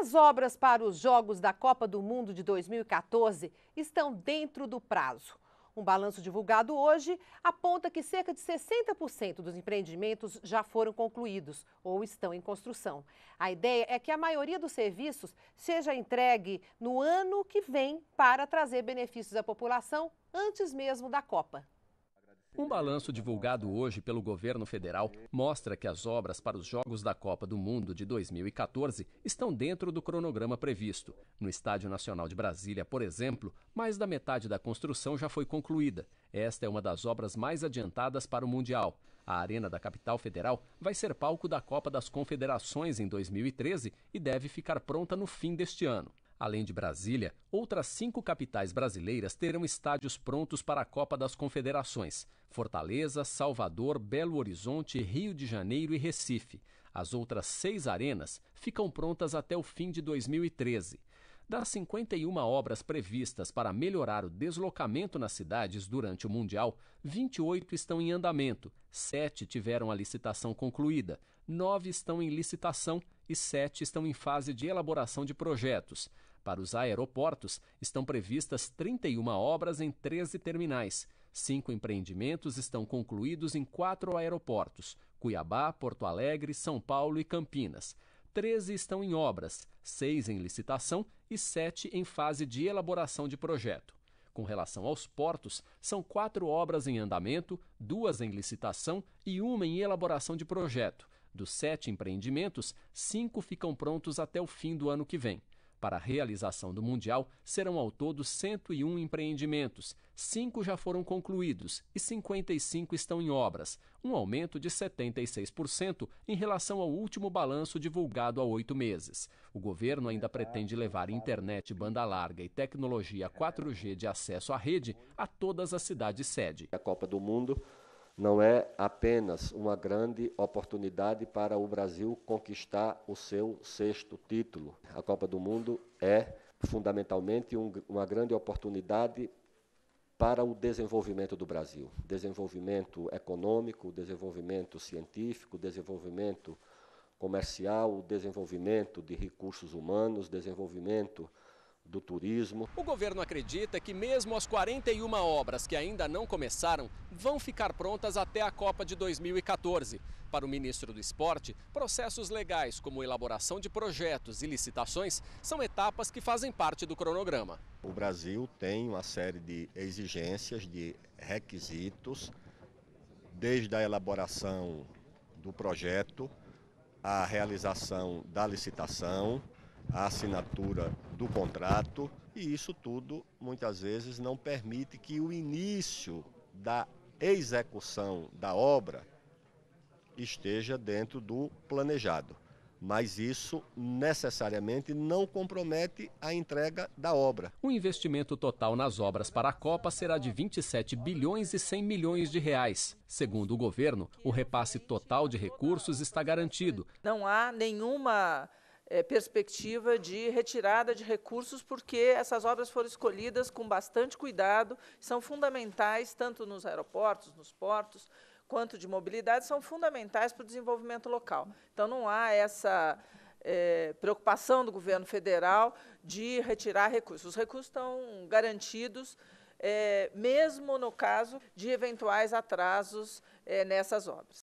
As obras para os Jogos da Copa do Mundo de 2014 estão dentro do prazo. Um balanço divulgado hoje aponta que cerca de 60% dos empreendimentos já foram concluídos ou estão em construção. A ideia é que a maioria dos serviços seja entregue no ano que vem para trazer benefícios à população antes mesmo da Copa. Um balanço divulgado hoje pelo governo federal mostra que as obras para os Jogos da Copa do Mundo de 2014 estão dentro do cronograma previsto. No Estádio Nacional de Brasília, por exemplo, mais da metade da construção já foi concluída. Esta é uma das obras mais adiantadas para o Mundial. A Arena da Capital Federal vai ser palco da Copa das Confederações em 2013 e deve ficar pronta no fim deste ano. Além de Brasília, outras cinco capitais brasileiras terão estádios prontos para a Copa das Confederações: Fortaleza, Salvador, Belo Horizonte, Rio de Janeiro e Recife. As outras seis arenas ficam prontas até o fim de 2013. Das 51 obras previstas para melhorar o deslocamento nas cidades durante o Mundial, 28 estão em andamento, 7 tiveram a licitação concluída, 9 estão em licitação e 7 estão em fase de elaboração de projetos. Para os aeroportos, estão previstas 31 obras em 13 terminais. Cinco empreendimentos estão concluídos em quatro aeroportos: Cuiabá, Porto Alegre, São Paulo e Campinas. Treze estão em obras, seis em licitação e sete em fase de elaboração de projeto. Com relação aos portos, são quatro obras em andamento, duas em licitação e uma em elaboração de projeto. Dos sete empreendimentos, cinco ficam prontos até o fim do ano que vem. Para a realização do Mundial, serão ao todo 101 empreendimentos. Cinco já foram concluídos e 55 estão em obras, um aumento de 76% em relação ao último balanço divulgado há oito meses. O governo ainda pretende levar internet banda larga e tecnologia 4G de acesso à rede a todas as cidades sede. A Copa do Mundo não é apenas uma grande oportunidade para o Brasil conquistar o seu sexto título. A Copa do Mundo é fundamentalmente um, uma grande oportunidade para o desenvolvimento do Brasil, desenvolvimento econômico, desenvolvimento científico, desenvolvimento comercial, desenvolvimento de recursos humanos, desenvolvimento do turismo. O governo acredita que mesmo as 41 obras que ainda não começaram vão ficar prontas até a Copa de 2014. Para o ministro do Esporte, processos legais como elaboração de projetos e licitações são etapas que fazem parte do cronograma. O Brasil tem uma série de exigências, de requisitos, desde a elaboração do projeto, a realização da licitação, a assinatura do contrato, e isso tudo muitas vezes não permite que o início da execução da obra esteja dentro do planejado. Mas isso necessariamente não compromete a entrega da obra. O investimento total nas obras para a Copa será de 27 bilhões e 100 milhões de reais. Segundo o governo, o repasse total de recursos está garantido. Não há nenhuma é, perspectiva de retirada de recursos, porque essas obras foram escolhidas com bastante cuidado, são fundamentais tanto nos aeroportos, nos portos, quanto de mobilidade, são fundamentais para o desenvolvimento local. Então, não há essa é, preocupação do governo federal de retirar recursos. Os recursos estão garantidos, é, mesmo no caso de eventuais atrasos é, nessas obras.